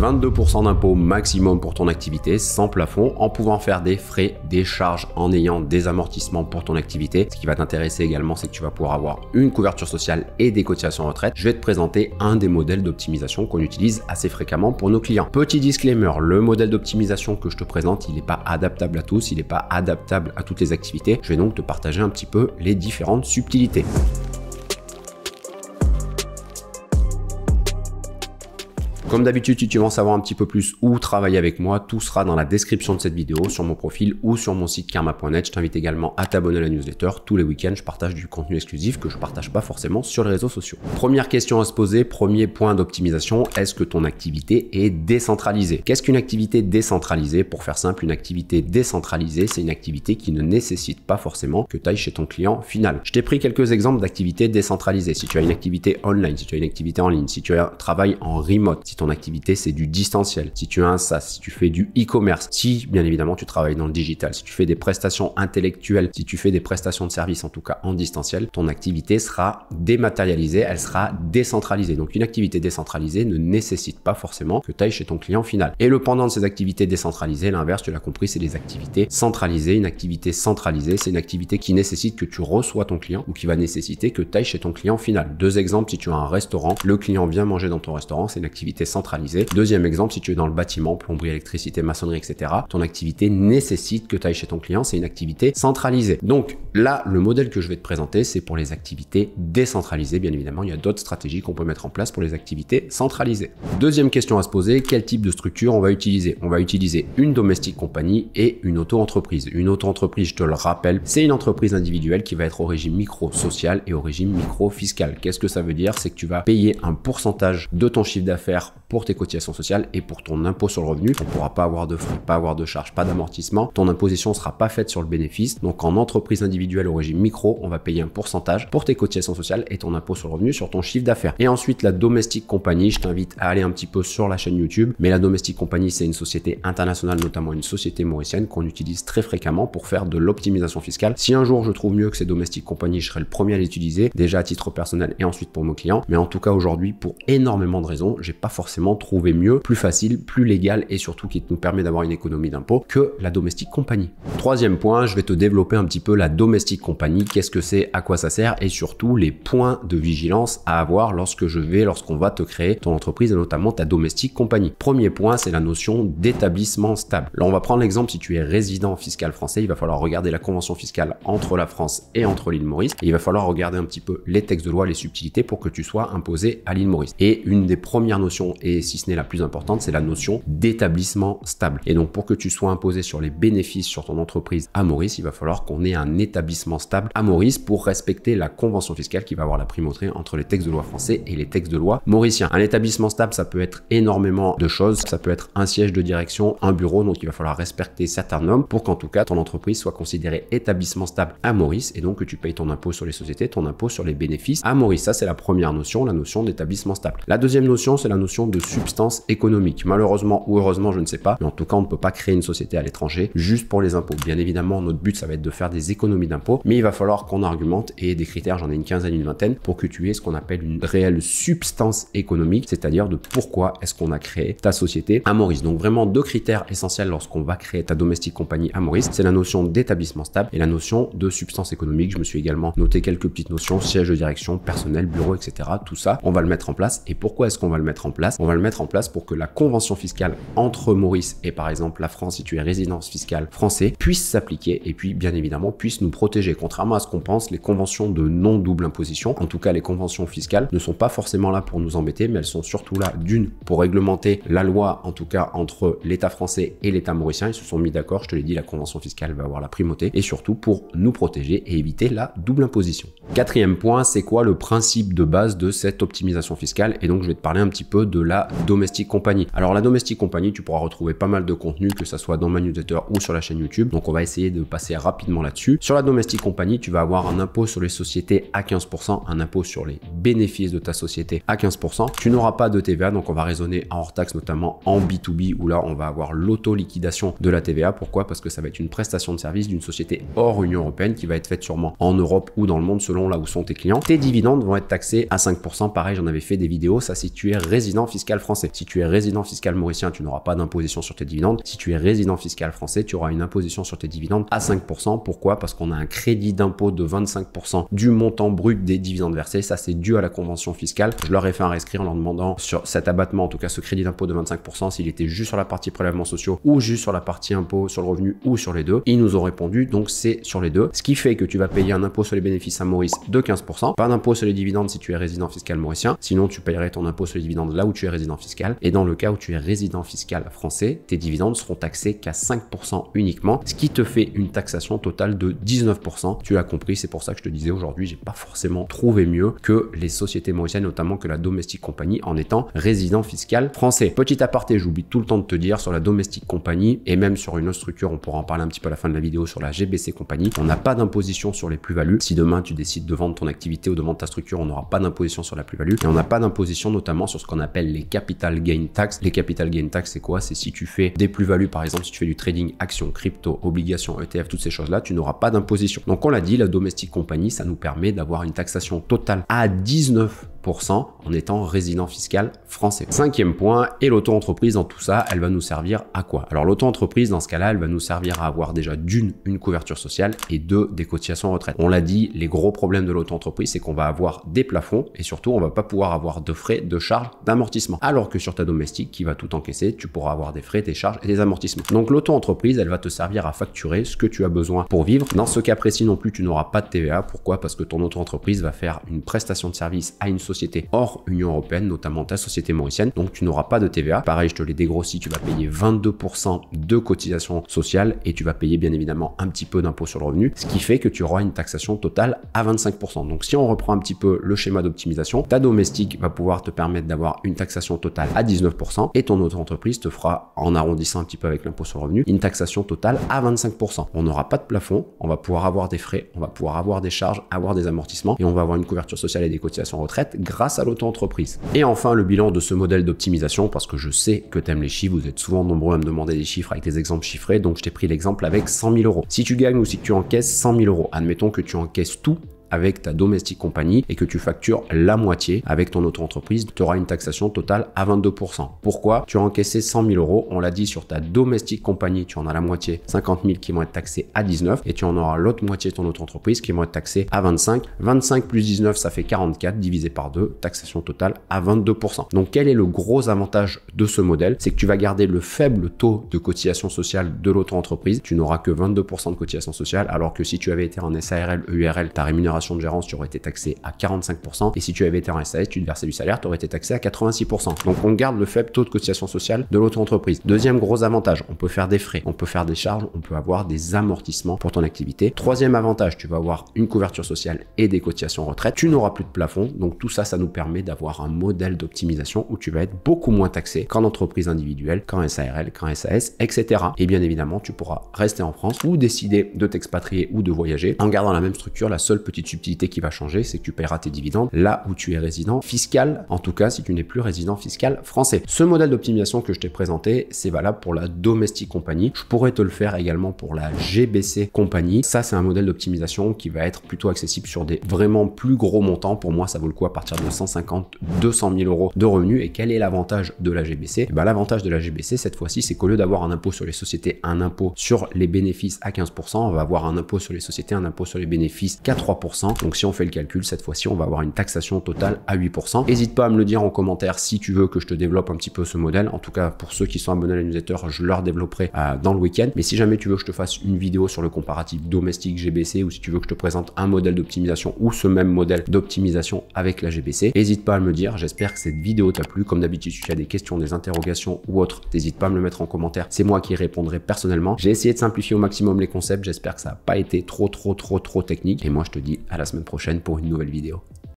22% d'impôt maximum pour ton activité sans plafond en pouvant faire des frais, des charges en ayant des amortissements pour ton activité. Ce qui va t'intéresser également, c'est que tu vas pouvoir avoir une couverture sociale et des cotisations retraite. Je vais te présenter un des modèles d'optimisation qu'on utilise assez fréquemment pour nos clients. Petit disclaimer, le modèle d'optimisation que je te présente, il n'est pas adaptable à tous, il n'est pas adaptable à toutes les activités. Je vais donc te partager un petit peu les différentes subtilités. Comme d'habitude, si tu veux en savoir un petit peu plus où travailler avec moi, tout sera dans la description de cette vidéo, sur mon profil ou sur mon site karma.net. Je t'invite également à t'abonner à la newsletter. Tous les week-ends, je partage du contenu exclusif que je ne partage pas forcément sur les réseaux sociaux. Première question à se poser, premier point d'optimisation, est-ce que ton activité est décentralisée Qu'est-ce qu'une activité décentralisée Pour faire simple, une activité décentralisée, c'est une activité qui ne nécessite pas forcément que tu ailles chez ton client final. Je t'ai pris quelques exemples d'activités décentralisées. Si tu as une activité online, si tu as une activité en ligne, si tu travailles en remote, si activité, c'est du distanciel. Si tu as un SaaS, si tu fais du e-commerce, si bien évidemment tu travailles dans le digital, si tu fais des prestations intellectuelles, si tu fais des prestations de services en tout cas en distanciel, ton activité sera dématérialisée, elle sera décentralisée. Donc une activité décentralisée ne nécessite pas forcément que tu ailles chez ton client final. Et le pendant de ces activités décentralisées, l'inverse, tu l'as compris, c'est des activités centralisées. Une activité centralisée, c'est une activité qui nécessite que tu reçois ton client ou qui va nécessiter que tu ailles chez ton client final. Deux exemples, si tu as un restaurant, le client vient manger dans ton restaurant, c'est une activité centralisée. Deuxième exemple, si tu es dans le bâtiment, plomberie, électricité, maçonnerie, etc., ton activité nécessite que tu ailles chez ton client, c'est une activité centralisée. Donc là, le modèle que je vais te présenter, c'est pour les activités décentralisées. Bien évidemment, il y a d'autres stratégies qu'on peut mettre en place pour les activités centralisées. Deuxième question à se poser, quel type de structure on va utiliser On va utiliser une domestique compagnie et une auto-entreprise. Une auto-entreprise, je te le rappelle, c'est une entreprise individuelle qui va être au régime micro-social et au régime micro-fiscal. Qu'est-ce que ça veut dire C'est que tu vas payer un pourcentage de ton chiffre d'affaires pour tes cotisations sociales et pour ton impôt sur le revenu. On ne pourra pas avoir de frais, pas avoir de charges, pas d'amortissement. Ton imposition sera pas faite sur le bénéfice. Donc en entreprise individuelle au régime micro, on va payer un pourcentage pour tes cotisations sociales et ton impôt sur le revenu sur ton chiffre d'affaires. Et ensuite la domestique compagnie, je t'invite à aller un petit peu sur la chaîne YouTube. Mais la domestique compagnie, c'est une société internationale, notamment une société mauricienne qu'on utilise très fréquemment pour faire de l'optimisation fiscale. Si un jour je trouve mieux que ces domestiques compagnies, je serai le premier à l'utiliser, déjà à titre personnel et ensuite pour mon clients, Mais en tout cas aujourd'hui, pour énormément de raisons, j'ai pas forcément trouver mieux, plus facile, plus légal et surtout qui nous permet d'avoir une économie d'impôts que la domestique compagnie. Troisième point, je vais te développer un petit peu la domestique compagnie, qu'est-ce que c'est, à quoi ça sert et surtout les points de vigilance à avoir lorsque je vais, lorsqu'on va te créer ton entreprise et notamment ta domestique compagnie. Premier point, c'est la notion d'établissement stable. Là, on va prendre l'exemple, si tu es résident fiscal français, il va falloir regarder la convention fiscale entre la France et entre l'île Maurice. il va falloir regarder un petit peu les textes de loi, les subtilités pour que tu sois imposé à l'île Maurice. Et une des premières notions et si ce n'est la plus importante, c'est la notion d'établissement stable. Et donc pour que tu sois imposé sur les bénéfices sur ton entreprise à Maurice, il va falloir qu'on ait un établissement stable à Maurice pour respecter la convention fiscale qui va avoir la primauté entre les textes de loi français et les textes de loi mauriciens. Un établissement stable, ça peut être énormément de choses, ça peut être un siège de direction, un bureau, donc il va falloir respecter certains normes pour qu'en tout cas ton entreprise soit considérée établissement stable à Maurice et donc que tu payes ton impôt sur les sociétés, ton impôt sur les bénéfices à Maurice. Ça c'est la première notion, la notion d'établissement stable. La deuxième notion, c'est la notion de substance économique. Malheureusement ou heureusement, je ne sais pas. Mais en tout cas, on ne peut pas créer une société à l'étranger juste pour les impôts. Bien évidemment, notre but, ça va être de faire des économies d'impôts. Mais il va falloir qu'on argumente et des critères, j'en ai une quinzaine, une vingtaine, pour que tu aies ce qu'on appelle une réelle substance économique, c'est-à-dire de pourquoi est-ce qu'on a créé ta société à Maurice. Donc vraiment deux critères essentiels lorsqu'on va créer ta domestique compagnie à Maurice, c'est la notion d'établissement stable et la notion de substance économique. Je me suis également noté quelques petites notions, siège de direction, personnel, bureau, etc. Tout ça, on va le mettre en place. Et pourquoi est-ce qu'on va le mettre en place on va le mettre en place pour que la convention fiscale entre Maurice et par exemple la France, si tu es résidence fiscale français, puisse s'appliquer et puis bien évidemment puisse nous protéger. Contrairement à ce qu'on pense, les conventions de non-double imposition, en tout cas les conventions fiscales, ne sont pas forcément là pour nous embêter, mais elles sont surtout là d'une pour réglementer la loi, en tout cas entre l'État français et l'État mauricien. Ils se sont mis d'accord, je te l'ai dit, la convention fiscale va avoir la primauté et surtout pour nous protéger et éviter la double imposition. Quatrième point, c'est quoi le principe de base de cette optimisation fiscale Et donc je vais te parler un petit peu de la domestique Domestic Alors la domestique compagnie tu pourras retrouver pas mal de contenu, que ça soit dans ma newsletter ou sur la chaîne YouTube. Donc on va essayer de passer rapidement là-dessus. Sur la domestique compagnie tu vas avoir un impôt sur les sociétés à 15%, un impôt sur les bénéfices de ta société à 15%. Tu n'auras pas de TVA, donc on va raisonner en hors-taxe, notamment en B2B, où là on va avoir l'auto-liquidation de la TVA. Pourquoi Parce que ça va être une prestation de service d'une société hors Union Européenne qui va être faite sûrement en Europe ou dans le monde selon là où sont tes clients. Tes dividendes vont être taxés à 5%. Pareil, j'en avais fait des vidéos. Ça, si tu es résident fiscal français. Si tu es résident fiscal mauricien, tu n'auras pas d'imposition sur tes dividendes. Si tu es résident fiscal français, tu auras une imposition sur tes dividendes à 5%. Pourquoi Parce qu'on a un crédit d'impôt de 25% du montant brut des dividendes versés. Ça, c'est dû à la convention fiscale. Je leur ai fait un rescrit en leur demandant sur cet abattement, en tout cas ce crédit d'impôt de 25%, s'il était juste sur la partie prélèvements sociaux ou juste sur la partie impôt sur le revenu ou sur les deux. Ils nous ont répondu, donc c'est sur les deux. Ce qui fait que tu vas payer un impôt sur les bénéfices à Maurice de 15%, pas d'impôt sur les dividendes si tu es résident fiscal mauricien. Sinon, tu paierais ton impôt sur les dividendes là où tu es résident fiscal. Et dans le cas où tu es résident fiscal français, tes dividendes seront taxés qu'à 5% uniquement, ce qui te fait une taxation totale de 19%. Tu as compris, c'est pour ça que je te disais aujourd'hui, j'ai pas forcément trouvé mieux que les sociétés mauriciennes, notamment que la domestique compagnie en étant résident fiscal français. Petit aparté, j'oublie tout le temps de te dire sur la domestique compagnie et même sur une autre structure, on pourra en parler un petit peu à la fin de la vidéo sur la GBC compagnie. On n'a pas d'imposition sur les plus-values. Si demain tu décides de vendre ton activité ou de vendre ta structure, on n'aura pas d'imposition sur la plus-value et on n'a pas d'imposition notamment sur ce qu'on appelle les capital gain tax. Les capital gain tax, c'est quoi C'est si tu fais des plus-values, par exemple, si tu fais du trading, actions, crypto, obligations, ETF, toutes ces choses-là, tu n'auras pas d'imposition. Donc, on l'a dit, la domestic compagnie, ça nous permet d'avoir une taxation totale à 19 en étant résident fiscal français. Cinquième point, et l'auto-entreprise dans tout ça, elle va nous servir à quoi Alors l'auto-entreprise, dans ce cas-là, elle va nous servir à avoir déjà d'une, une couverture sociale et deux, des cotisations retraite. On l'a dit, les gros problèmes de l'auto-entreprise, c'est qu'on va avoir des plafonds et surtout, on va pas pouvoir avoir de frais, de charges, d'amortissement. Alors que sur ta domestique qui va tout encaisser, tu pourras avoir des frais, des charges et des amortissements. Donc l'auto-entreprise, elle va te servir à facturer ce que tu as besoin pour vivre. Dans ce cas précis non plus, tu n'auras pas de TVA. Pourquoi Parce que ton auto-entreprise va faire une prestation de service à une société hors Union Européenne, notamment ta société mauricienne. Donc tu n'auras pas de TVA. Pareil, je te l'ai dégrossi, tu vas payer 22% de cotisation sociale et tu vas payer bien évidemment un petit peu d'impôt sur le revenu, ce qui fait que tu auras une taxation totale à 25%. Donc si on reprend un petit peu le schéma d'optimisation, ta domestique va pouvoir te permettre d'avoir une taxation totale à 19% et ton auto entreprise te fera, en arrondissant un petit peu avec l'impôt sur le revenu, une taxation totale à 25%. On n'aura pas de plafond, on va pouvoir avoir des frais, on va pouvoir avoir des charges, avoir des amortissements et on va avoir une couverture sociale et des cotisations retraite grâce à l'auto-entreprise. Et enfin, le bilan de ce modèle d'optimisation, parce que je sais que tu aimes les chiffres, vous êtes souvent nombreux à me demander des chiffres avec des exemples chiffrés, donc je t'ai pris l'exemple avec 100 000 euros. Si tu gagnes ou si tu encaisses 100 000 euros, admettons que tu encaisses tout avec ta domestique compagnie et que tu factures la moitié avec ton autre entreprise tu auras une taxation totale à 22%. Pourquoi Tu as encaissé 100 000 euros, on l'a dit sur ta domestique compagnie, tu en as la moitié, 50 000 qui vont être taxés à 19 et tu en auras l'autre moitié de ton autre entreprise qui vont être taxés à 25. 25 plus 19, ça fait 44 divisé par 2, taxation totale à 22%. Donc quel est le gros avantage de ce modèle C'est que tu vas garder le faible taux de cotisation sociale de l'autre entreprise tu n'auras que 22% de cotisation sociale alors que si tu avais été en SARL, EURL, ta rémunération de gérance, tu aurais été taxé à 45%. Et si tu avais été en SAS, tu te versais du salaire, tu aurais été taxé à 86%. Donc on garde le faible taux de cotisation sociale de l'auto-entreprise. Deuxième gros avantage, on peut faire des frais, on peut faire des charges, on peut avoir des amortissements pour ton activité. Troisième avantage, tu vas avoir une couverture sociale et des cotisations retraite. Tu n'auras plus de plafond. Donc tout ça, ça nous permet d'avoir un modèle d'optimisation où tu vas être beaucoup moins taxé qu'en entreprise individuelle, qu'en SARL, qu'en SAS, etc. Et bien évidemment, tu pourras rester en France ou décider de t'expatrier ou de voyager en gardant la même structure. La seule petite subtilité qui va changer, c'est que tu paieras tes dividendes là où tu es résident fiscal, en tout cas si tu n'es plus résident fiscal français. Ce modèle d'optimisation que je t'ai présenté, c'est valable pour la domestique compagnie. Je pourrais te le faire également pour la GBC compagnie. Ça, c'est un modèle d'optimisation qui va être plutôt accessible sur des vraiment plus gros montants. Pour moi, ça vaut le coup à partir de 150, 200 000 euros de revenus. Et quel est l'avantage de la GBC eh ben, L'avantage de la GBC, cette fois-ci, c'est qu'au lieu d'avoir un impôt sur les sociétés, un impôt sur les bénéfices à 15%, on va avoir un impôt sur les sociétés, un impôt sur les bénéfices à 3%. Donc si on fait le calcul, cette fois-ci, on va avoir une taxation totale à 8%. N'hésite pas à me le dire en commentaire si tu veux que je te développe un petit peu ce modèle. En tout cas, pour ceux qui sont abonnés à la newsletter, je leur développerai euh, dans le week-end. Mais si jamais tu veux que je te fasse une vidéo sur le comparatif domestique GBC ou si tu veux que je te présente un modèle d'optimisation ou ce même modèle d'optimisation avec la GBC, n'hésite pas à me le dire. J'espère que cette vidéo t'a plu. Comme d'habitude, si tu as des questions, des interrogations ou autres, n'hésite pas à me le mettre en commentaire. C'est moi qui répondrai personnellement. J'ai essayé de simplifier au maximum les concepts. J'espère que ça n'a pas été trop, trop, trop, trop technique. Et moi, je te dis à la semaine prochaine pour une nouvelle vidéo.